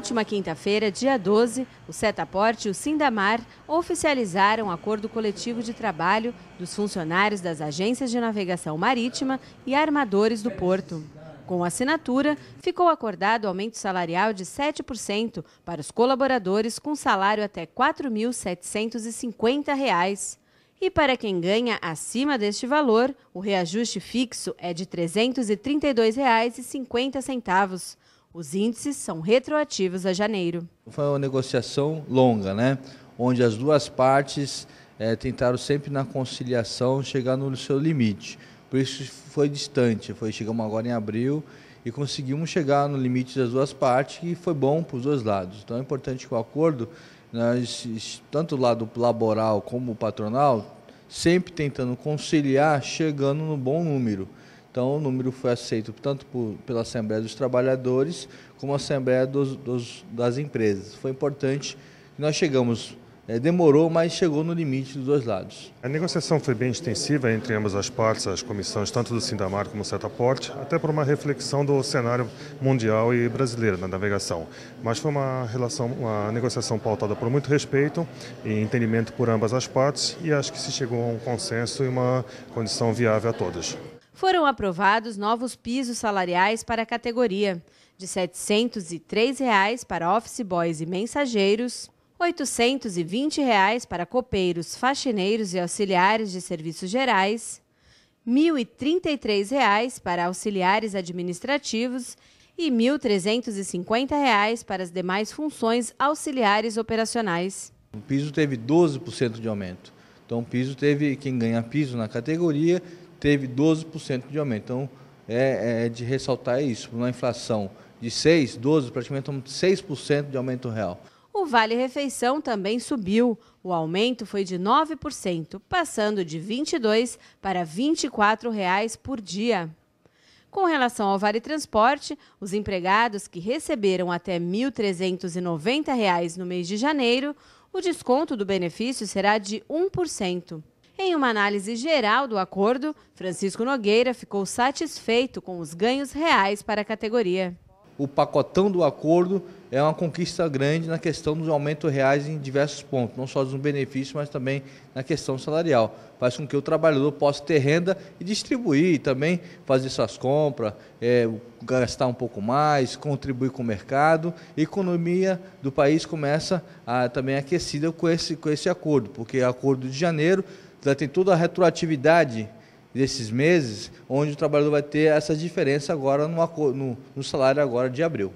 última quinta-feira, dia 12, o Setaporte e o Sindamar oficializaram o acordo coletivo de trabalho dos funcionários das agências de navegação marítima e armadores do porto. Com a assinatura, ficou acordado aumento salarial de 7% para os colaboradores com salário até R$ 4.750. E para quem ganha acima deste valor, o reajuste fixo é de R$ 332,50. Os índices são retroativos a janeiro. Foi uma negociação longa, né? Onde as duas partes é, tentaram sempre na conciliação chegar no seu limite. Por isso foi distante, foi chegamos agora em abril e conseguimos chegar no limite das duas partes e foi bom para os dois lados. Então é importante que o acordo, nós, tanto o lado laboral como o patronal, sempre tentando conciliar, chegando no bom número. Então, o número foi aceito tanto por, pela Assembleia dos Trabalhadores como a Assembleia dos, dos, das Empresas. Foi importante que nós chegamos, é, demorou, mas chegou no limite dos dois lados. A negociação foi bem extensiva entre ambas as partes, as comissões, tanto do Sindamar como do Setaporte, até por uma reflexão do cenário mundial e brasileiro na navegação. Mas foi uma, relação, uma negociação pautada por muito respeito e entendimento por ambas as partes e acho que se chegou a um consenso e uma condição viável a todas foram aprovados novos pisos salariais para a categoria, de R$ 703 reais para office boys e mensageiros, R$ 820 reais para copeiros, faxineiros e auxiliares de serviços gerais, R$ 1.033 reais para auxiliares administrativos e R$ 1.350 reais para as demais funções auxiliares operacionais. O piso teve 12% de aumento. Então, o piso teve, quem ganha piso na categoria teve 12% de aumento. Então, é, é, de ressaltar isso. Uma inflação de 6, 12, praticamente 6% de aumento real. O Vale Refeição também subiu. O aumento foi de 9%, passando de R$ 22 para R$ 24 reais por dia. Com relação ao Vale Transporte, os empregados que receberam até R$ 1.390 no mês de janeiro, o desconto do benefício será de 1%. Em uma análise geral do acordo, Francisco Nogueira ficou satisfeito com os ganhos reais para a categoria. O pacotão do acordo é uma conquista grande na questão dos aumentos reais em diversos pontos, não só dos benefícios, mas também na questão salarial. Faz com que o trabalhador possa ter renda e distribuir também, fazer suas compras, é, gastar um pouco mais, contribuir com o mercado. A economia do país começa a, também aquecida com esse, com esse acordo, porque o é acordo de janeiro já tem toda a retroatividade desses meses, onde o trabalhador vai ter essa diferença agora no, no, no salário agora de abril.